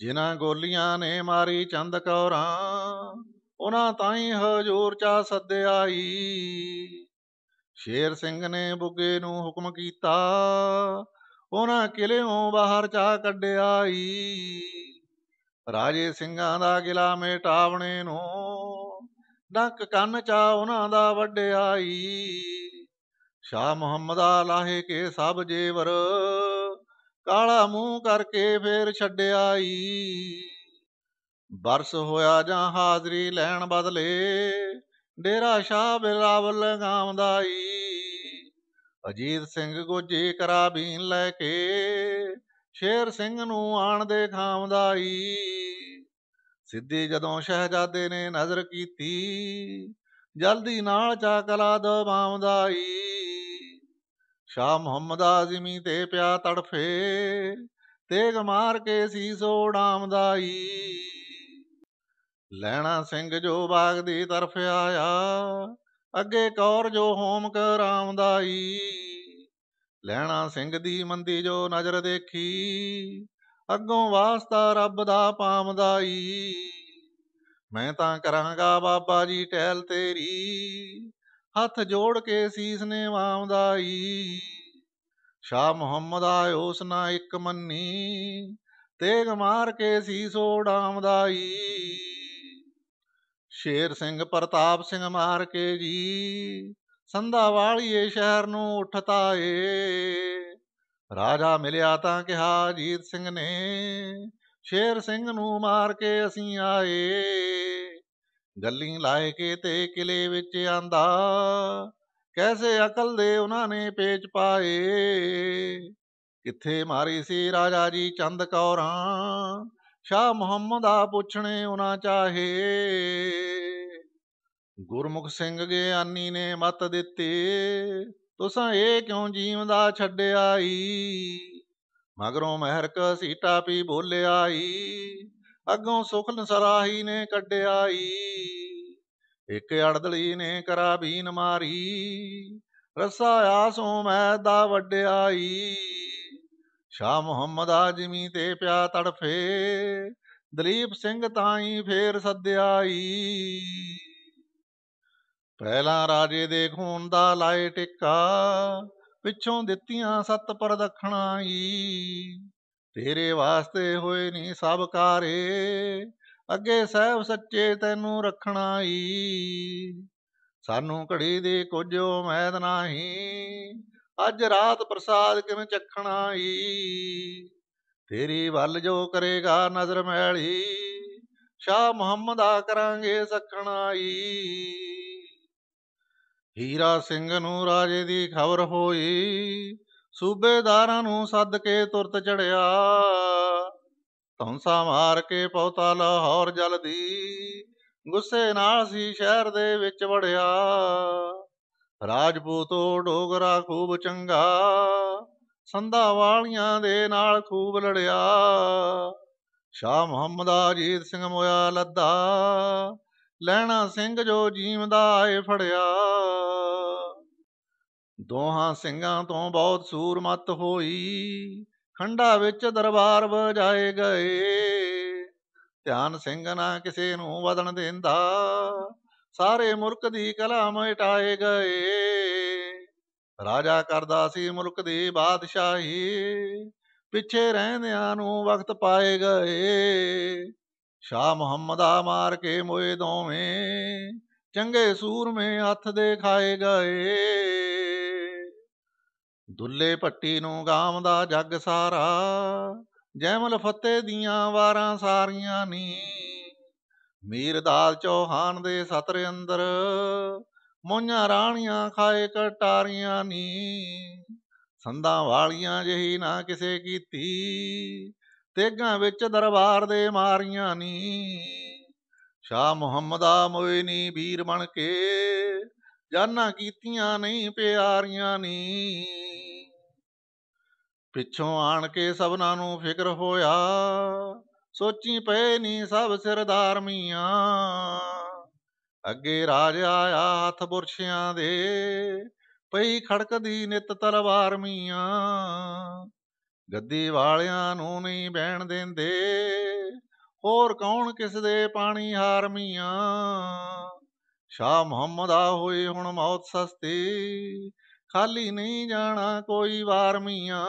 ਜਿਨ੍ਹਾਂ ਗੋਲੀਆਂ ਨੇ ਮਾਰੀ ਚੰਦ ਕੌਰਾਂ ਉਹਨਾਂ ਤਾਈਂ ਹਜ਼ੂਰ ਚਾ ਸੱਦਿਆਈ ਸ਼ੇਰ ਸਿੰਘ ਨੇ ਬੁੱਗੇ ਨੂੰ ਹੁਕਮ ਕੀਤਾ ਉਹਨਾਂ ਕਿਲੇੋਂ ਬਾਹਰ ਚਾ ਕੱਢਿਆਈ ਰਾਜੇ ਸਿੰਘਾਂ ਦਾ ਗਿਲਾ ਮੇਟਾਵਣੇ ਨੂੰ ਡੱਕ ਕੰਨ ਚਾ ਉਹਨਾਂ ਦਾ ਵੱਡਿਆਈ ਸ਼ਾ ਮੁਹੰਮਦ ਆ ਲਾਹੇ ਕੇ ਸਭ ਜੇਵਰ ਕਾਲਾ ਮੂੰਹ ਕਰਕੇ ਫੇਰ ਛੱਡਿਆ ਈ ਬਰਸ ਹੋਇਆ ਜਾਂ ਹਾਜ਼ਰੀ ਲੈਣ ਬਦਲੇ ਡੇਰਾ ਸ਼ਾਹ ਬਿਰਾਵਲ ਲਗਾਉਂਦਾ ਈ ਅਜੀਤ ਸਿੰਘ ਗੋਜੀ ਕਰਾ ਬੀਨ ਲੈ ਕੇ ਸ਼ੇਰ ਸਿੰਘ ਨੂੰ ਆਣ ਦੇ ਖਾਉਂਦਾ ਈ ਸਿੱਧੀ ਜਦੋਂ ਸ਼ਹਿਜ਼ਾਦੇ ਨੇ ਨਜ਼ਰ ਕੀਤੀ ਜਲਦੀ ਨਾਲ ਚਾਕਲਾ ਦਬਾਉਂਦਾ ਈ ਸ਼ਾ ਮੁਹੰਮਦ ਆਜ਼ਮੀ ਤੇ ਪਿਆ ਤੜਫੇ ਤੇਗ ਮਾਰ ਕੇ ਸੀਸੋ ਡਾਮਦਾਈ ਲੈਣਾ ਸਿੰਘ ਜੋ ਬਾਗ ਦੀ ਤਰਫ ਆਇਆ ਅੱਗੇ ਕੌਰ ਜੋ ਹੋਮ ਕਰਾਮਦਾਈ ਲੈਣਾ ਸਿੰਘ ਦੀ ਮੰਦੀ ਜੋ ਨਜ਼ਰ ਦੇਖੀ ਅੱਗੋਂ ਵਾਸਤਾ ਰੱਬ ਦਾ ਪਾਮਦਾਈ ਮੈਂ ਤਾਂ ਕਰਾਂਗਾ ਬਾਬਾ ਜੀ ਟਹਿਲ ਤੇਰੀ ਹੱਥ ਜੋੜ ਕੇ ਸੀਸ ਨੇ ਵਾਮਦਾਈ ਸ਼ਾ ਮੁਹੰਮਦ ਆਇਓ ਸਨਾ ਇੱਕ ਮੰਨੀ ਤੇਗ ਮਾਰ ਕੇ ਸੀਸੋ ਡਾਮਦਾਈ ਸ਼ੇਰ ਸਿੰਘ ਪ੍ਰਤਾਪ ਸਿੰਘ ਮਾਰ ਕੇ ਜੀ ਸੰਧਾ ਵਾਲੀਏ ਸ਼ਹਿਰ ਨੂੰ ਉੱਠਤਾ ਏ ਰਾਜਾ ਮਿਲਿਆ ਤਾਂ ਕਿਹਾ ਜੀਤ ਸਿੰਘ ਨੇ ਸ਼ੇਰ ਸਿੰਘ ਨੂੰ ਮਾਰ ਕੇ ਅਸੀਂ ਆਏ ਗੱਲੀ ਲਾਏ ਕੇ ਤੇ ਕਿਲੇ ਵਿੱਚ ਆਂਦਾ ਕੈਸੇ ਅਕਲ ਦੇ ਉਹਨਾਂ ਨੇ ਪੇਚ ਪਾਏ ਕਿੱਥੇ ਮਾਰੀ ਸੀ ਰਾਜਾ ਜੀ ਚੰਦ ਕੌਰਾਂ ਸ਼ਾਹ ਮੁਹੰਮਦ ਆ ਪੁੱਛਣੇ ਉਹਨਾਂ ਚਾਹੇ ਗੁਰਮੁਖ ਸਿੰਘ ਗਿਆਨੀ ਨੇ ਮਤ ਦਿੱਤੀ ਤੁਸਾਂ ਇਹ ਕਿਉਂ ਜੀਵਦਾ ਛੱਡਿਆ ਈ ਮਗਰੋਂ ਮਹਿਰਕ ਸੀਟਾ ਪੀ ਬੋਲਿਆਈ ਅੱਗੋਂ ਸੁਖਨ ਸਰਾਹੀ ਨੇ ਕੱਢਿਆਈ ਇੱਕ ਅੜਦਲੀ ਨੇ ਕਰਾ ਬੀਨ ਮਾਰੀ ਰਸਾ ਆਸੋਂ ਮੈਂ ਦਾ ਵੱਡਿਆਈ ਸ਼ਾ ਮੁਹੰਮਦ ਆਜਮੀ ਤੇ ਪਿਆ ਤੜਫੇ ਦਲੀਪ ਸਿੰਘ ਤਾਈ ਫੇਰ ਸੱਦਿਆਈ ਪਹਿਲਾ ਰਾਜੇ ਦੇ ਖੂਨ ਦਾ ਲਾਏ ਟਿੱਕਾ ਪਿੱਛੋਂ ਦਿੱਤੀਆਂ ਸੱਤ ਪਰ ਦਖਣਾਈ ਤੇਰੇ ਵਾਸਤੇ ਹੋਏ ਨਹੀਂ ਸਭ ਕਾਰੇ ਅੱਗੇ ਸਹਿਬ ਸੱਚੇ ਤੈਨੂੰ ਰੱਖਣਾ ਈ ਸਾਨੂੰ ਘੜੀ ਦੇ ਕੁਝੋ ਮੈਦ ਨਹੀਂ ਅੱਜ ਰਾਤ ਪ੍ਰਸਾਦ ਕਿਵੇਂ ਚੱਖਣਾ ਈ ਤੇਰੀ ਵੱਲ ਜੋ ਕਰੇਗਾ ਨਜ਼ਰ ਮੈਲੀ ਸ਼ਾ ਮੁਹੰਮਦ ਆ ਕਰਾਂਗੇ ਸਖਣਾ ਈ ਹੀਰਾ ਸਿੰਘ ਨੂੰ ਰਾਜੇ ਦੀ ਖਬਰ ਹੋਈ ਸੂਬੇਦਾਰਾਂ ਨੂੰ ਸੱਦ ਕੇ ਤੁਰਤ ਚੜਿਆ ਤੌਂਸਾ ਮਾਰ ਕੇ ਪੌਤਾ ਲਾਹੌਰ ਜਲਦੀ ਗੁੱਸੇ ਨਾਲ ਸੀ ਸ਼ਹਿਰ ਦੇ ਵਿੱਚ ਵੜਿਆ ਰਾਜਪੂਤੋ ਡੋਗਰਾ ਖੂਬ ਚੰਗਾ ਸੰਧਾ ਵਾਲੀਆਂ ਦੇ ਨਾਲ ਖੂਬ ਲੜਿਆ ਸ਼ਾਹ ਮੁਹੰਮਦ ਅਜੀਤ ਸਿੰਘ ਮੋਇਆ ਲੱਦਾ ਲੈਣਾ ਸਿੰਘ ਜੋ ਜੀਵਦਾ ਏ ਫੜਿਆ ਦੋਹਾਂ ਸਿੰਘਾਂ ਤੋਂ ਬਹੁਤ ਸੂਰਮਤ ਹੋਈ ਖੰਡਾ ਵਿੱਚ ਦਰਬਾਰ ਵਜਾਏ ਗਏ ਧਿਆਨ ਸਿੰਘ ਨਾ ਕਿਸੇ ਨੂੰ ਵਧਣ ਦਿੰਦਾ ਸਾਰੇ ਮੁਰਕ ਦੀ ਕਲਾ ਮਿਟਾਏ ਗਏ ਰਾਜਾ ਕਰਦਾ ਸੀ ਮੁਲਕ ਦੀ ਬਾਦਸ਼ਾਹੀ ਪਿੱਛੇ ਰਹਿੰਦਿਆਂ ਨੂੰ ਵਕਤ ਪਾਏ ਗਏ ਸ਼ਾ ਮੁਹੰਮਦ ਆ ਮਾਰ ਕੇ ਮੋਏ ਦੋਵੇਂ ਚੰਗੇ ਸੂਰ ਮੇ ਹੱਥ ਦੇ ਖਾਏ ਗਏ ਦੁੱਲੇ ਭੱਟੀ ਨੂੰ ਦਾ ਜੱਗ ਸਾਰਾ ਜੈਮਲ ਫੱਤੇ ਦੀਆਂ ਵਾਰਾਂ ਸਾਰੀਆਂ ਨੀ ਮੀਰ ਦਾਲ ਚੌਹਾਨ ਦੇ ਸਤਰ ਅੰਦਰ ਮੋਈਆਂ ਰਾਣੀਆਂ ਖਾਏ ਕਟਾਰੀਆਂ ਨੀ ਸੰਦਾਂ ਵਾਲੀਆਂ ਜਹੀ ਨਾ ਕਿਸੇ ਕੀਤੀ ਤੇਗਾਂ ਵਿੱਚ ਦਰਬਾਰ ਦੇ ਮਾਰੀਆਂ ਨੀ ਸ਼ਾ ਮੁਹੰਮਦਾ ਨੀ ਵੀਰ ਬਣ ਕੇ ਜਾਨਾਂ ਕੀਤੀਆਂ ਨਹੀਂ ਪਿਆਰੀਆਂ ਨੀ ਪਿੱਛੋਂ ਆਣ ਕੇ ਸਭਨਾਂ ਨੂੰ ਫਿਕਰ ਹੋਇਆ ਸੋਚੀ ਪਏ ਨੀ ਸਭ ਸਰਦਾਰ ਮੀਆਂ ਅੱਗੇ ਰਾਜ ਆਇਆ ਹੱਥ ਬੁਰਸ਼ਿਆਂ ਦੇ ਪਈ ਖੜਕਦੀ ਨਿਤ ਤਲਵਾਰ ਮੀਆਂ ਗੱਦੀ ਵਾਲਿਆਂ ਨੂੰ ਨਹੀਂ ਬਹਿਣ ਦਿੰਦੇ ਹੋਰ ਕੌਣ ਕਿਸ ਦੇ ਪਾਣੀ ਹਾਰ ਮੀਆਂ ਸ਼ਾ ਮੁਹੰਮਦ ਆ ਹੋਏ ਹੁਣ ਮੌਤ ਸਸਤੀ ਖਾਲੀ ਨਹੀਂ ਜਾਣਾ ਕੋਈ ਵਾਰ ਮੀਆਂ